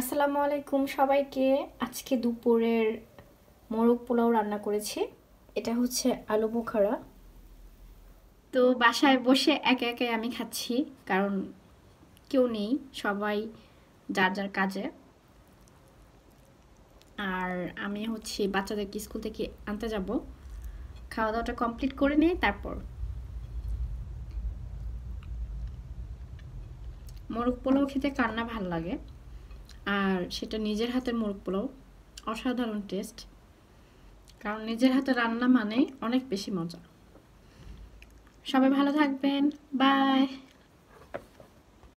আসসালামু আলাইকুম সবাইকে আজকে দুপুরের মোরগ পোলাও রান্না করেছি এটা হচ্ছে আলু বোখারা তো বাসায় বসে একে একে আমি খাচ্ছি কারণ কেউ নেই সবাই যার যার কাজে আর আমি হচ্ছে বাচ্চাদেরকে স্কুল থেকে আনতে যাব খাওয়া দাওয়াটা কমপ্লিট করে নিয়ে তারপর মোরগ পোলাও খেতে কান্না ভাল লাগে আর সেটা নিজের হাতের মোরগ পোলাও অসাধারণ টেস্ট কারণ নিজের হাতে রান্না মানে অনেক বেশি মজা সবাই ভালো থাকবেন বাই